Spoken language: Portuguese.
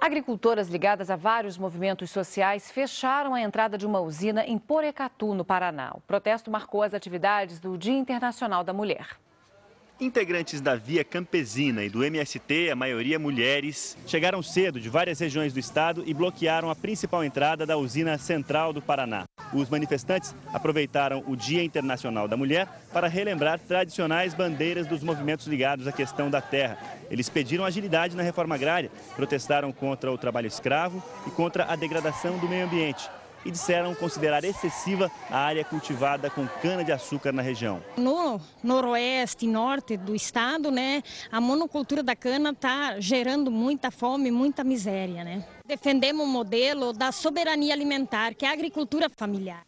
Agricultoras ligadas a vários movimentos sociais fecharam a entrada de uma usina em Porecatu, no Paraná. O protesto marcou as atividades do Dia Internacional da Mulher. Integrantes da Via Campesina e do MST, a maioria mulheres, chegaram cedo de várias regiões do estado e bloquearam a principal entrada da usina central do Paraná. Os manifestantes aproveitaram o Dia Internacional da Mulher para relembrar tradicionais bandeiras dos movimentos ligados à questão da terra. Eles pediram agilidade na reforma agrária, protestaram contra o trabalho escravo e contra a degradação do meio ambiente e disseram considerar excessiva a área cultivada com cana-de-açúcar na região. No noroeste e norte do estado, né, a monocultura da cana está gerando muita fome, muita miséria. Né? Defendemos o modelo da soberania alimentar, que é a agricultura familiar.